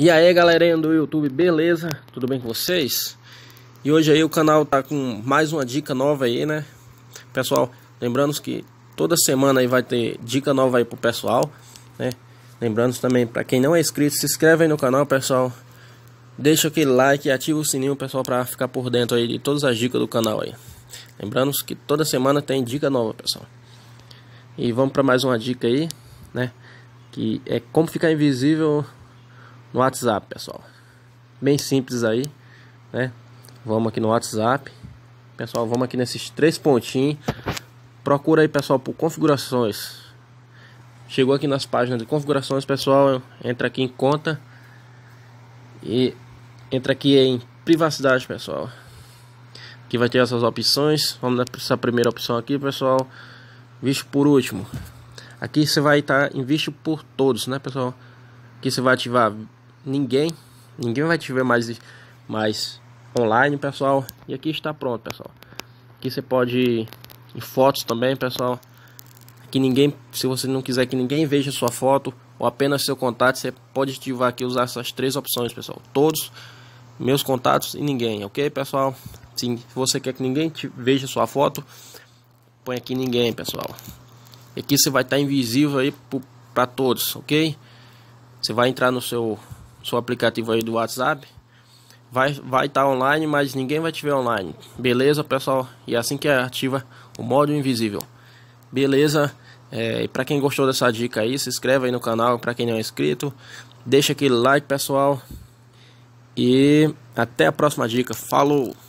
E aí galerinha do YouTube, beleza? Tudo bem com vocês? E hoje aí o canal tá com mais uma dica nova aí, né? Pessoal, lembrando que toda semana aí vai ter dica nova aí pro pessoal, né? Lembrando também, para quem não é inscrito, se inscreve aí no canal, pessoal. Deixa aquele like e ativa o sininho, pessoal, para ficar por dentro aí de todas as dicas do canal aí. Lembrando que toda semana tem dica nova, pessoal. E vamos para mais uma dica aí, né? Que é como ficar invisível no WhatsApp, pessoal. Bem simples aí, né? Vamos aqui no WhatsApp. Pessoal, vamos aqui nesses três pontinhos. Procura aí, pessoal, por configurações. Chegou aqui nas páginas de configurações, pessoal. Entra aqui em conta. E entra aqui em privacidade, pessoal. Aqui vai ter essas opções. Vamos nessa primeira opção aqui, pessoal. Visto por último. Aqui você vai estar em visto por todos, né, pessoal? Aqui você vai ativar ninguém, ninguém vai te ver mais, mais online, pessoal. E aqui está pronto, pessoal. Aqui você pode em fotos também, pessoal. Aqui ninguém, se você não quiser que ninguém veja sua foto ou apenas seu contato, você pode ativar aqui usar essas três opções, pessoal. Todos meus contatos e ninguém, ok, pessoal? Sim, se você quer que ninguém veja sua foto, põe aqui ninguém, pessoal. E aqui você vai estar invisível aí para todos, ok? Você vai entrar no seu seu aplicativo aí do WhatsApp. Vai estar vai tá online, mas ninguém vai te ver online. Beleza, pessoal? E é assim que ativa o modo invisível. Beleza? É, e para quem gostou dessa dica aí, se inscreve aí no canal. Para quem não é inscrito, deixa aquele like, pessoal. E até a próxima dica. Falou!